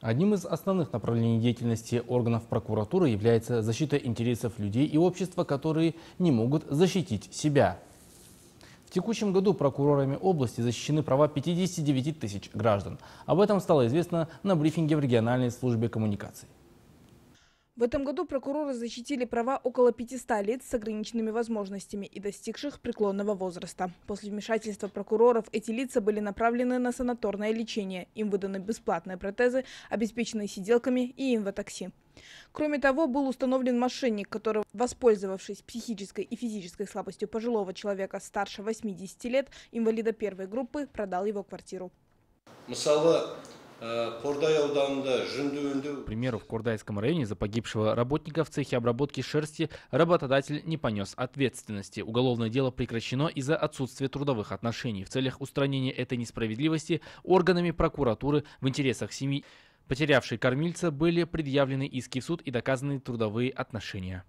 Одним из основных направлений деятельности органов прокуратуры является защита интересов людей и общества, которые не могут защитить себя. В текущем году прокурорами области защищены права 59 тысяч граждан. Об этом стало известно на брифинге в региональной службе коммуникаций. В этом году прокуроры защитили права около 500 лиц с ограниченными возможностями и достигших преклонного возраста. После вмешательства прокуроров эти лица были направлены на санаторное лечение. Им выданы бесплатные протезы, обеспечены сиделками и инватакси. Кроме того, был установлен мошенник, который, воспользовавшись психической и физической слабостью пожилого человека старше 80 лет, инвалида первой группы, продал его квартиру. Мысалы, Э, примеру, в Кордайском районе за погибшего работника в цехе обработки шерсти работодатель не понес ответственности. Уголовное дело прекращено из-за отсутствия трудовых отношений. В целях устранения этой несправедливости органами прокуратуры в интересах семьи потерявшей кормильца были предъявлены иски в суд и доказаны трудовые отношения.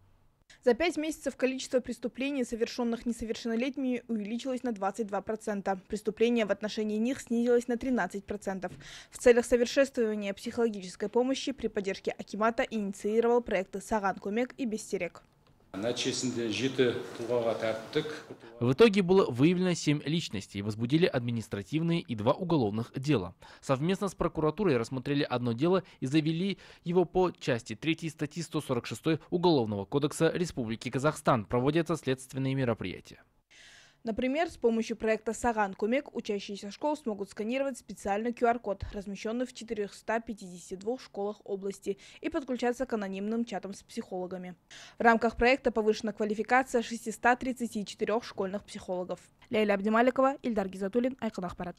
За пять месяцев количество преступлений, совершенных несовершеннолетними, увеличилось на 22%. Преступления в отношении них снизилось на 13%. В целях совершенствования психологической помощи при поддержке Акимата инициировал проекты «Саган Кумек» и «Бестерек». В итоге было выявлено семь личностей, возбудили административные и два уголовных дела. Совместно с прокуратурой рассмотрели одно дело и завели его по части 3 статьи 146 Уголовного кодекса Республики Казахстан. Проводятся следственные мероприятия. Например, с помощью проекта «Саган Кумек» учащиеся школ смогут сканировать специальный QR-код, размещенный в 452 школах области, и подключаться к анонимным чатам с психологами. В рамках проекта повышена квалификация 634 школьных психологов. Лейля Абдималикова, Ильдар Гизатуллин, Айкан Ахпарат.